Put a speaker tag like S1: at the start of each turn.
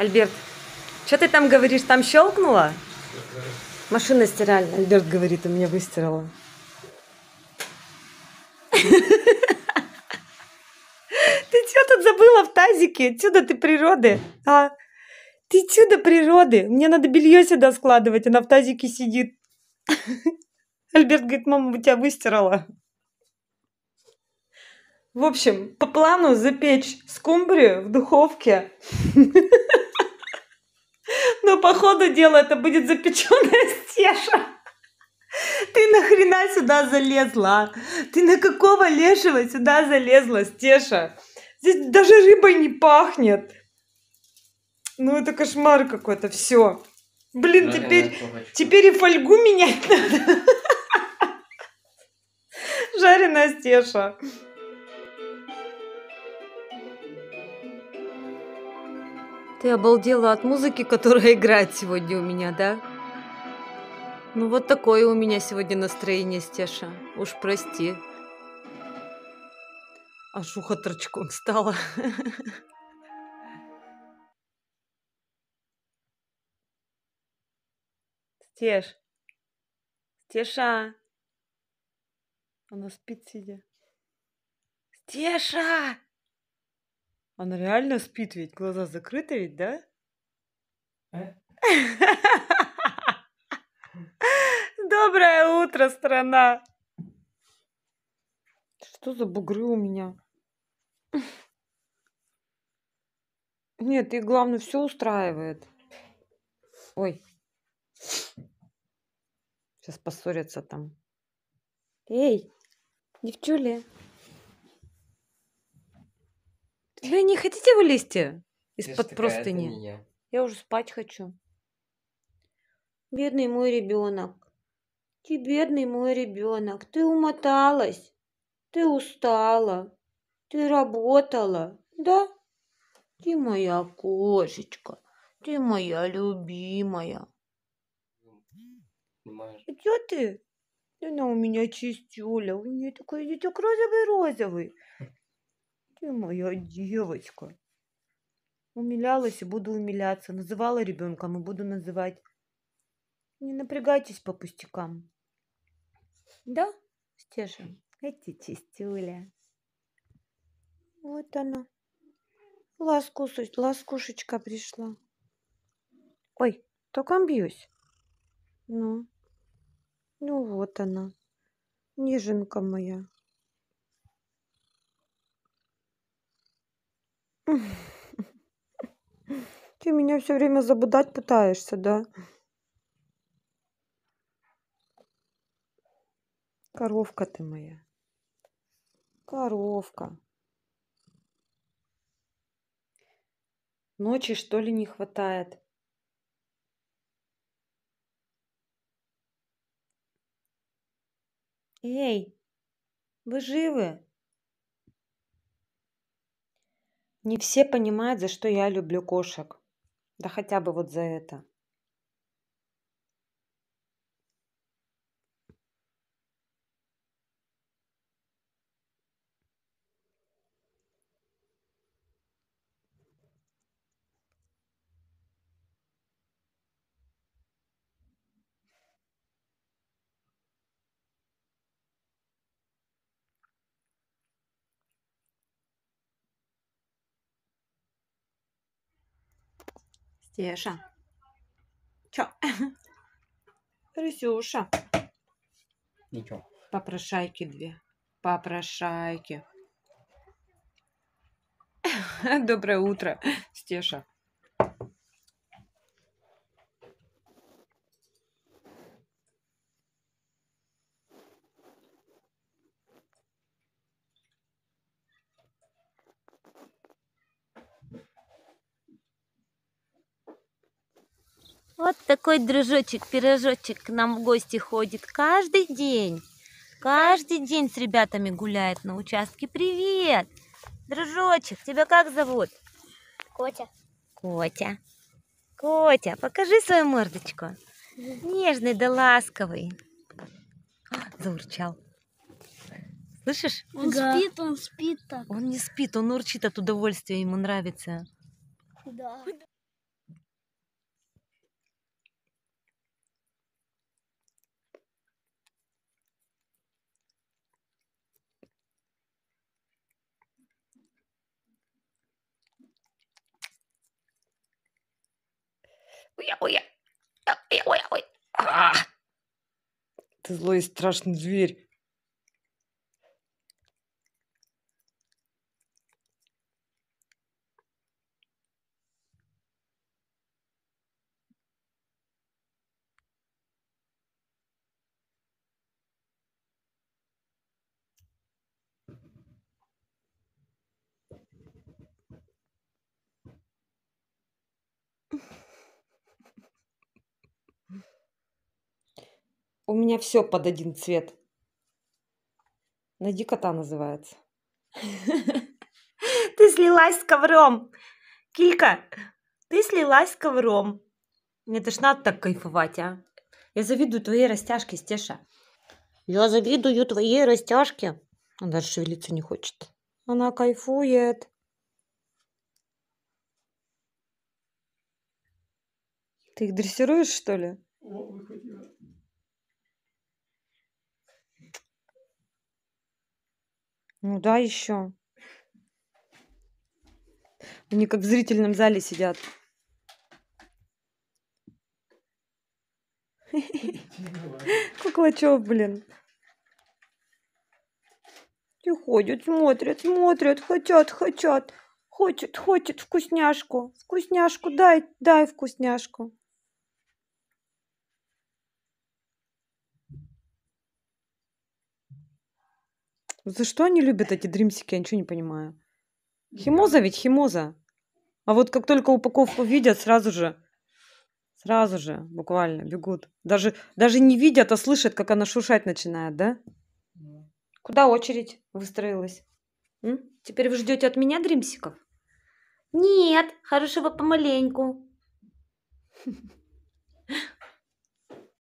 S1: Альберт, что ты там говоришь, там щелкнула? Машина стиральная, Альберт говорит, у меня выстирала. Ты что тут забыла в тазике? Чудо ты природы, а? Ты чудо природы. Мне надо белье сюда складывать, она в тазике сидит. Альберт говорит, мама, у тебя выстирала. В общем, по плану запечь скумбрию в духовке. Но по ходу дела это будет запеченная стеша. Ты нахрена сюда залезла? Ты на какого лешего сюда залезла, Стеша? Здесь даже рыбой не пахнет. Ну это кошмар какой-то, все. Блин, Но теперь, теперь и фольгу менять надо. Жареная Стеша. Ты обалдела от музыки, которая играет сегодня у меня, да? Ну вот такое у меня сегодня настроение, Стеша. Уж прости. Аж ухо торчком стало. Стеш. Стеша. Она спит сидя. Стеша! Она реально спит ведь, глаза закрыты ведь, да? Э? Доброе утро, страна! Что за бугры у меня? Нет, и главное, все устраивает. Ой. Сейчас поссорятся там. Эй, девчули, вы не хотите вылезти из-под простыни? Я уже спать хочу. Бедный мой ребенок. Ты бедный мой ребенок. Ты умоталась. Ты устала. Ты работала. Да? Ты моя кошечка. Ты моя любимая. Где ты? Она у меня чистюля. У нее такой язычок розовый-розовый ты моя девочка. Умилялась и буду умиляться. Называла ребенком и буду называть. Не напрягайтесь по пустякам. Да, Стеша? Эти чистюля. Вот она. Ласкусоч, ласкушечка пришла. Ой, только бьюсь. Ну, ну вот она, неженка моя. Ты меня все время забудать пытаешься, да? Коровка ты моя. Коровка. Ночи, что ли, не хватает? Эй, вы живы? Не все понимают, за что я люблю кошек. Да хотя бы вот за это. Стеша. Чё? Рисюша, Ничего. Попрошайки две. Попрошайки. Доброе утро, Стеша. Вот такой дружочек, пирожочек к нам в гости ходит каждый день. Каждый день с ребятами гуляет на участке. Привет! Дружочек, тебя как зовут? Котя. Котя. Котя, покажи свою мордочку. Нежный да ласковый. А, заурчал. Слышишь? Он да. спит, он спит так. Он не спит, он урчит от удовольствия, ему нравится. Да. А! Ты злой и страшный зверь. У меня все под один цвет. Найди кота называется. Ты слилась с ковром. Килька, ты слилась с ковром. Мне ж надо так кайфовать, а. Я завидую твоей растяжке, Стеша. Я завидую твоей растяжке. Она даже шевелиться не хочет. Она кайфует. Ты их дрессируешь, что ли? О, выходи. Ну да, еще. Они как в зрительном зале сидят. Куклачев, блин. И ходят, смотрят, смотрят, хотят, хотят. Хочет, хочет вкусняшку. Вкусняшку, дай, дай вкусняшку. За что они любят эти дримсики, я ничего не понимаю. Химоза ведь, химоза. А вот как только упаковку видят, сразу же, сразу же, буквально, бегут. Даже, даже не видят, а слышат, как она шуршать начинает, да? Куда очередь выстроилась? М? Теперь вы ждете от меня дримсиков? Нет, хорошего помаленьку.